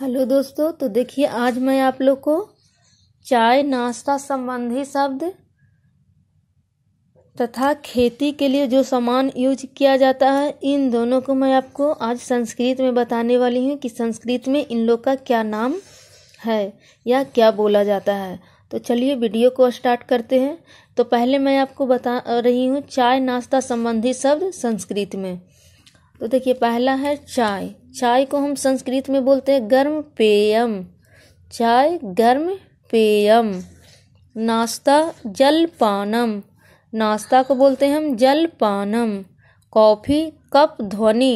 hello दोस्तों तो देखिए आज मैं आप लोग को चाय नाश्ता संबंधी शब्द तथा खेती के लिए जो सामान यूज किया जाता है इन दोनों को मैं आपको आज संस्कृत में बताने वाली हूँ कि संस्कृत में इन लोग का क्या नाम है या क्या बोला जाता है तो चलिए वीडियो को स्टार्ट करते हैं तो पहले मैं आपको बता रही हूँ चाय नाश्ता संबंधी शब्द संस्कृत में तो देखिए पहला है चाय चाय को हम संस्कृत में बोलते हैं गर्म पेयम चाय गर्म पेयम नाश्ता जलपानम नाश्ता को बोलते हैं हम जलपानम कॉफ़ी कप ध्वनि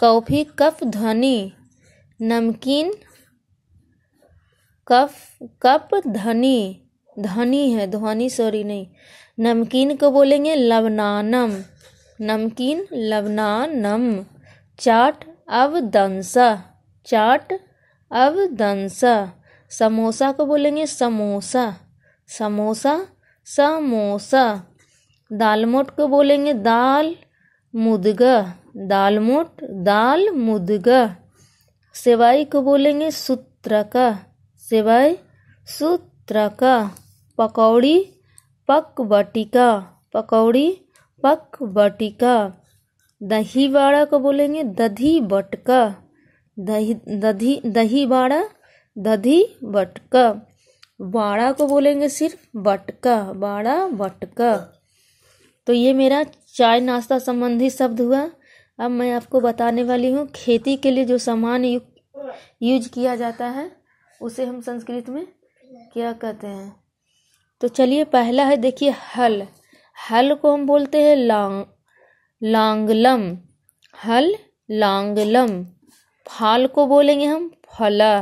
कॉफ़ी कप ध्वनि नमकीन कप कप धनी धनी है ध्वनि सॉरी नहीं नमकीन को बोलेंगे लवनानम नमकीन नम चाट अवदंसा चाट अवदंसा समोसा को बोलेंगे समोसा समोसा समोसा दालमोट को बोलेंगे दाल मुदगा दालमोट दाल मुदगा सेवाई को बोलेंगे सूत्रका सेवाई सूत्रका पकौड़ी पकवटिका पकौड़ी पक बटिका दही बाड़ा को बोलेंगे दधी बटका दही दधी दही बाड़ा दधी बटका बाड़ा को बोलेंगे सिर्फ बटका बाड़ा बटका तो ये मेरा चाय नाश्ता संबंधी शब्द हुआ अब मैं आपको बताने वाली हूँ खेती के लिए जो सामान यूज किया जाता है उसे हम संस्कृत में क्या कहते हैं तो चलिए पहला है देखिए हल हल को हम बोलते हैं लांग लांगलम हल लांगलम फाल को बोलेंगे हम फला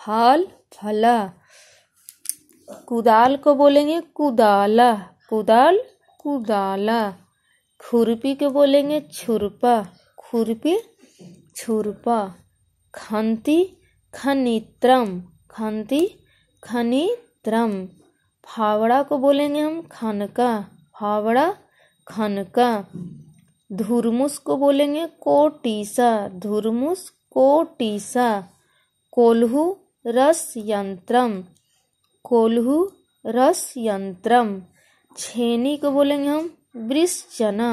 फाल फला कुदाल को बोलेंगे कुदाला कुदाल कुदाला खुरपी को बोलेंगे छुरपा खुरपी छुरपा खंती खनित्रम खंती खनित्रम फावड़ा को बोलेंगे हम खनका हावड़ा खनका धुरमुस को बोलेंगे कोटीसा धुरमुस कोटीसा कोल्हू रस यंत्रम कोल्हू रस यंत्रम छेनी को बोलेंगे हम चना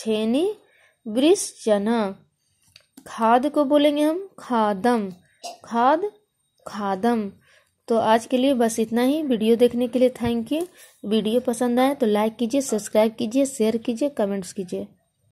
छेनी चना खाद को बोलेंगे हम खादम खाद खादम तो आज के लिए बस इतना ही वीडियो देखने के लिए थैंक यू वीडियो पसंद आए तो लाइक कीजिए सब्सक्राइब कीजिए शेयर कीजिए कमेंट्स कीजिए